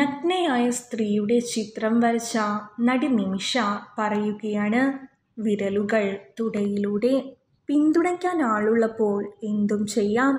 നഗ്നയായ സ്ത്രീയുടെ ചിത്രം വരച്ച നടി നിമിഷ പറയുകയാണ് വിരലുകൾ തുടയിലൂടെ പിന്തുണയ്ക്കാൻ ആളുള്ളപ്പോൾ എന്തും ചെയ്യാം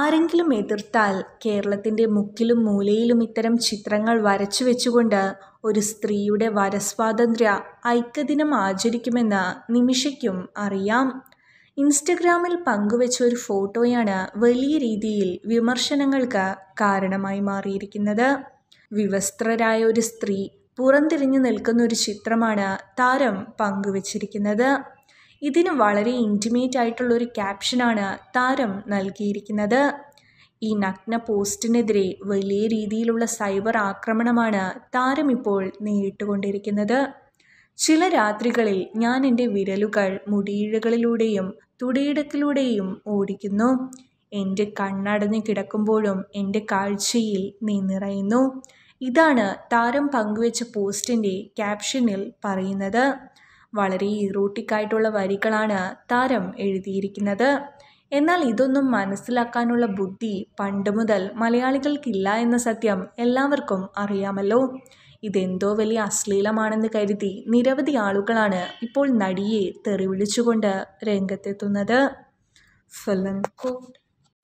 ആരെങ്കിലും എതിർത്താൽ കേരളത്തിൻ്റെ മുക്കിലും മൂലയിലും ഇത്തരം ചിത്രങ്ങൾ വരച്ചു വെച്ചുകൊണ്ട് ഒരു സ്ത്രീയുടെ വരസ്വാതന്ത്ര്യ ഐക്യദിനം ആചരിക്കുമെന്ന് നിമിഷയ്ക്കും അറിയാം ഇൻസ്റ്റഗ്രാമിൽ പങ്കുവെച്ച ഒരു ഫോട്ടോയാണ് വലിയ രീതിയിൽ വിമർശനങ്ങൾക്ക് കാരണമായി മാറിയിരിക്കുന്നത് വിവസ്ത്രരായ ഒരു സ്ത്രീ പുറംതിരിഞ്ഞു നിൽക്കുന്ന ഒരു ചിത്രമാണ് താരം പങ്കുവച്ചിരിക്കുന്നത് ഇതിന് വളരെ ഇൻറ്റിമേറ്റ് ഒരു ക്യാപ്ഷനാണ് താരം നൽകിയിരിക്കുന്നത് ഈ നഗ്ന പോസ്റ്റിനെതിരെ വലിയ രീതിയിലുള്ള സൈബർ ആക്രമണമാണ് താരം ഇപ്പോൾ നേരിട്ടുകൊണ്ടിരിക്കുന്നത് ചില രാത്രികളിൽ ഞാൻ എൻ്റെ വിരലുകൾ മുടിയിഴകളിലൂടെയും തുടിയിടത്തിലൂടെയും ഓടിക്കുന്നു എൻ്റെ കണ്ണടഞ്ഞു കിടക്കുമ്പോഴും എൻ്റെ കാഴ്ചയിൽ നീ നിറയുന്നു ഇതാണ് താരം പങ്കുവെച്ച പോസ്റ്റിൻ്റെ ക്യാപ്ഷനിൽ പറയുന്നത് വളരെ ഇറോട്ടിക്കായിട്ടുള്ള വരികളാണ് താരം എഴുതിയിരിക്കുന്നത് എന്നാൽ ഇതൊന്നും മനസ്സിലാക്കാനുള്ള ബുദ്ധി പണ്ട് മുതൽ മലയാളികൾക്കില്ല എന്ന സത്യം എല്ലാവർക്കും അറിയാമല്ലോ ഇതെന്തോ വലിയ അശ്ലീലമാണെന്ന് കരുതി നിരവധി ആളുകളാണ് ഇപ്പോൾ നടിയെ തെറിവിളിച്ചുകൊണ്ട് രംഗത്തെത്തുന്നത് ഫിലിം കോട്ട്